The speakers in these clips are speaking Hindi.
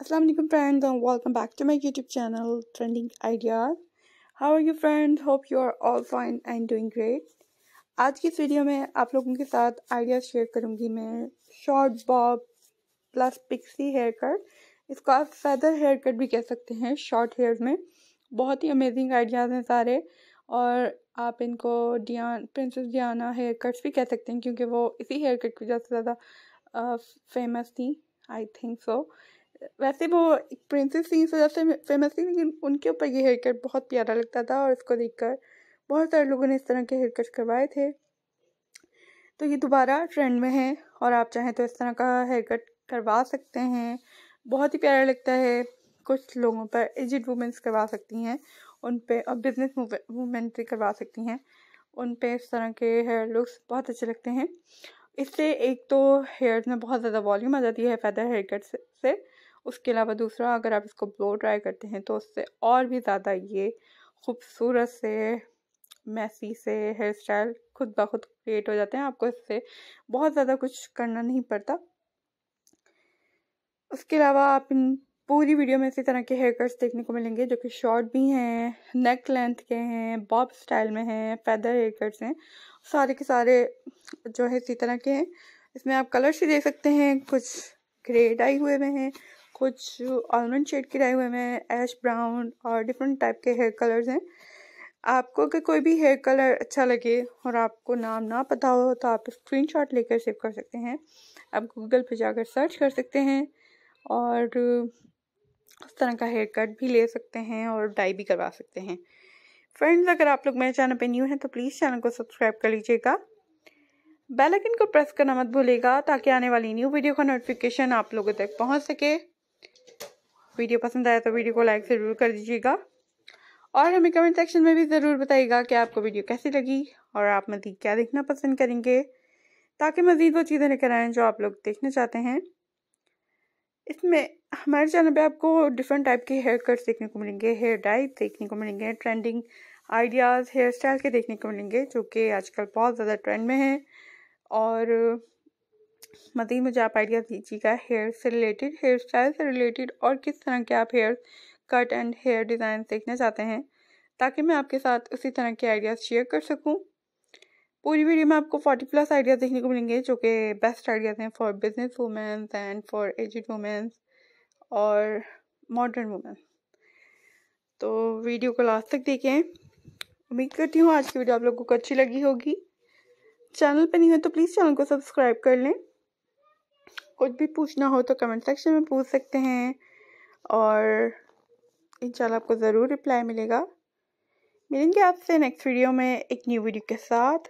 अस्सलाम वालेकुम friends and welcome back to my YouTube channel trending ideas how are you friend hope you are all fine and doing great आज की इस वीडियो में आप लोगों के साथ आइडियाज शेयर करूंगी मैं short bob plus pixie hair cut इसको आप फैदर हेयर कट भी कह सकते हैं शॉर्ट हेयर में बहुत ही अमेजिंग आइडियाज़ हैं सारे और आप इनको Diane princess Diana hair cuts भी कह सकते हैं क्योंकि वो इसी हेयर कट की ज़्यादा से ज़्यादा फेमस थी आई थिंक सो वैसे वो प्रिंसेस वजह से जैसे फेमस थी लेकिन उनके ऊपर ये हेयर कट बहुत प्यारा लगता था और इसको देखकर बहुत सारे लोगों ने इस तरह के हेयर कट करवाए थे तो ये दोबारा ट्रेंड में है और आप चाहें तो इस तरह का हेयर कट करवा सकते हैं बहुत ही प्यारा लगता है कुछ लोगों पर एजिड वूमेंस करवा सकती हैं उन पे और बिजनेस वूमेंट भी करवा सकती हैं उन पे इस तरह के हेयर लुक्स बहुत अच्छे लगते हैं इससे एक तो हेयर में बहुत ज़्यादा वॉल्यूम आ जाती है फैदर हेयर कट से उसके अलावा दूसरा अगर आप इसको ब्लो ड्राई करते हैं तो उससे और भी ज़्यादा ये खूबसूरत से मैसी से हेयर स्टाइल खुद ब खुद क्रिएट हो जाते हैं आपको इससे बहुत ज़्यादा कुछ करना नहीं पड़ता उसके अलावा आप इन पूरी वीडियो में इसी तरह के हेयर कट्स देखने को मिलेंगे जो कि शॉर्ट भी हैं नेक लेंथ के हैं बॉब स्टाइल में हैं फैदर हेयर कट्स हैं सारे के सारे जो है इसी तरह के हैं इसमें आप कलर्स ही देख सकते हैं कुछ ग्रेड आई हुए में हैं कुछ आलमंड शेड के हुए में ऐश ब्राउन और डिफरेंट टाइप के हेयर कलर्स हैं आपको अगर कोई भी हेयर कलर अच्छा लगे और आपको नाम ना पता हो तो आप स्क्रीनशॉट लेकर सेव कर सकते हैं आप गूगल पर जाकर सर्च कर सकते हैं और उस तरह का हेयर कट भी ले सकते हैं और डाई भी करवा सकते हैं फ्रेंड्स अगर आप लोग मेरे चैनल पे न्यू हैं तो प्लीज़ चैनल को सब्सक्राइब कर लीजिएगा बेल आइकन को प्रेस करना मत भूलिएगा ताकि आने वाली न्यू वीडियो का नोटिफिकेशन आप लोगों तक पहुंच सके वीडियो पसंद आया तो वीडियो को लाइक ज़रूर कर दीजिएगा और हमें कमेंट सेक्शन में भी ज़रूर बताइएगा कि आपको वीडियो कैसी लगी और आप मज़ीद क्या देखना पसंद करेंगे ताकि मज़ीद वो चीज़ें लेकर आएँ जो आप लोग देखना चाहते हैं इसमें हमारे चैनल पे आपको डिफरेंट टाइप के हेयर कट्स देखने को मिलेंगे हेयर डाइप देखने को मिलेंगे ट्रेंडिंग आइडियाज़ हेयर स्टाइल के देखने को मिलेंगे जो कि आजकल बहुत ज़्यादा ट्रेंड में हैं और मज़ीद मतलब मुझे आप आइडिया दीजिएगा हेयर से रिलेटेड हेयर स्टाइल से रिलेटेड और किस तरह के आप hair cut and hair design देखना चाहते हैं ताकि मैं आपके साथ उसी तरह के आइडियाज़ शेयर कर सकूँ पूरी वीडियो में आपको फोर्टी प्लस आइडियाज़ देखने को मिलेंगे जो कि बेस्ट आइडियाज़ हैं for business womens and for aged womens और मॉडर्न वूमेंस तो वीडियो को लास्ट तक देखें उम्मीद करती हूँ आज की वीडियो आप लोगों को अच्छी लगी होगी चैनल पर नहीं है तो प्लीज़ चैनल को सब्सक्राइब कर लें कुछ भी पूछना हो तो कमेंट सेक्शन में पूछ सकते हैं और इन आपको ज़रूर रिप्लाई मिलेगा मिलेंगे आपसे नेक्स्ट वीडियो में एक न्यू वीडियो के साथ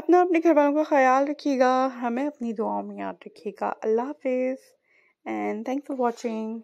अपना अपने घर वालों का ख्याल रखिएगा हमें अपनी दुआओं में याद रखिएगा अल्लाह हाफिज़ एंड थैंक्स फॉर वॉचिंग